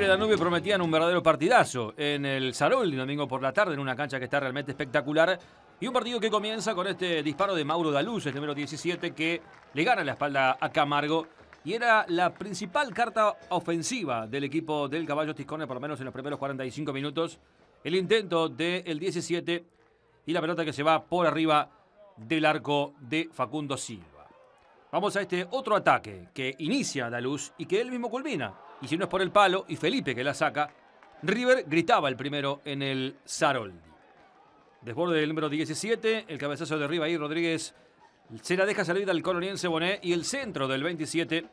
de Danubio prometían un verdadero partidazo en el Sarol el domingo por la tarde, en una cancha que está realmente espectacular. Y un partido que comienza con este disparo de Mauro Daluz, el número 17, que le gana la espalda a Camargo. Y era la principal carta ofensiva del equipo del Caballo Tiscone, por lo menos en los primeros 45 minutos. El intento del 17 y la pelota que se va por arriba del arco de Facundo Silva. Vamos a este otro ataque que inicia Daluz y que él mismo culmina y si no es por el palo y Felipe que la saca, River gritaba el primero en el Saroldi. Desborde del número 17, el cabezazo de Riva y Rodríguez se la deja salir al coloniense Bonet y el centro del 27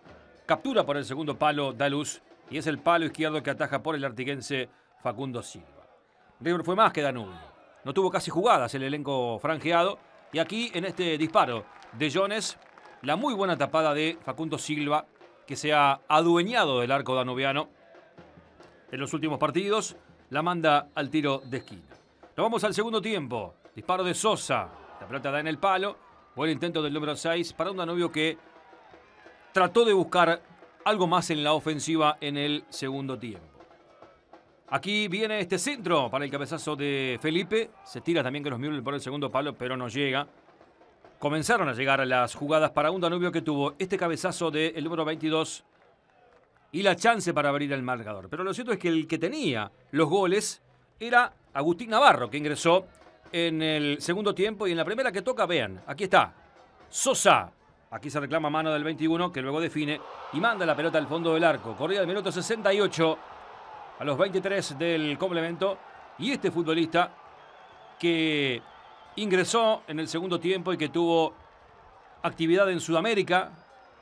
captura por el segundo palo Daluz y es el palo izquierdo que ataja por el artiguense Facundo Silva. River fue más que Danubio. No tuvo casi jugadas el elenco franjeado y aquí en este disparo de Jones, la muy buena tapada de Facundo Silva que se ha adueñado del arco danubiano en los últimos partidos, la manda al tiro de esquina. Nos vamos al segundo tiempo. Disparo de Sosa. La pelota da en el palo. Buen intento del número 6 para un Danubio que trató de buscar algo más en la ofensiva en el segundo tiempo. Aquí viene este centro para el cabezazo de Felipe. Se tira también que los mules por el segundo palo, pero no llega comenzaron a llegar las jugadas para un Danubio que tuvo este cabezazo del número 22 y la chance para abrir el marcador. Pero lo cierto es que el que tenía los goles era Agustín Navarro, que ingresó en el segundo tiempo y en la primera que toca, vean, aquí está, Sosa. Aquí se reclama mano del 21, que luego define y manda la pelota al fondo del arco. Corría del minuto 68 a los 23 del complemento. Y este futbolista que ingresó en el segundo tiempo y que tuvo actividad en Sudamérica,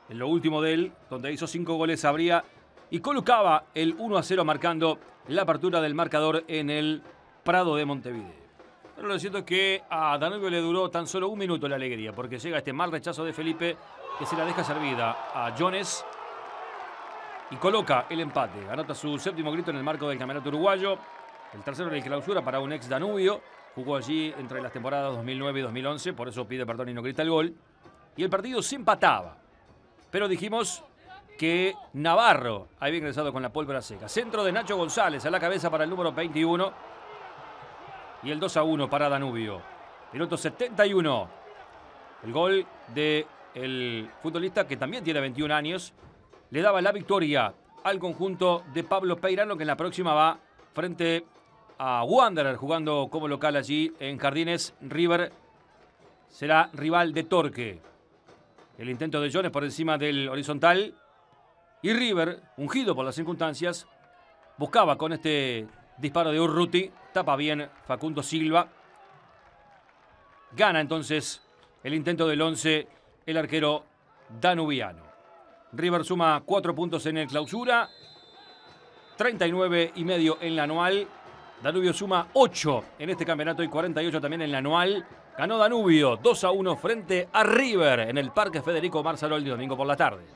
en lo último de él, donde hizo cinco goles, abría y colocaba el 1 a 0 marcando la apertura del marcador en el Prado de Montevideo. Pero lo cierto es que a Danubio le duró tan solo un minuto la alegría, porque llega este mal rechazo de Felipe que se la deja servida a Jones y coloca el empate. Anota su séptimo grito en el marco del campeonato uruguayo. El tercero de el clausura para un ex Danubio. Jugó allí entre las temporadas 2009 y 2011, por eso pide perdón y no grita el gol. Y el partido se empataba. Pero dijimos que Navarro había ingresado con la pólvora seca. Centro de Nacho González a la cabeza para el número 21. Y el 2 a 1 para Danubio. Minuto 71. El gol de futbolista que también tiene 21 años le daba la victoria al conjunto de Pablo Peirano que en la próxima va frente a Wanderer jugando como local allí en Jardines. River será rival de Torque. El intento de Jones por encima del horizontal. Y River, ungido por las circunstancias, buscaba con este disparo de Urruti. Tapa bien Facundo Silva. Gana entonces el intento del 11 el arquero danubiano. River suma cuatro puntos en el clausura, 39 y medio en la anual Danubio suma 8 en este campeonato y 48 también en el anual. Ganó Danubio 2 a 1 frente a River en el Parque Federico Marzarol el domingo por la tarde.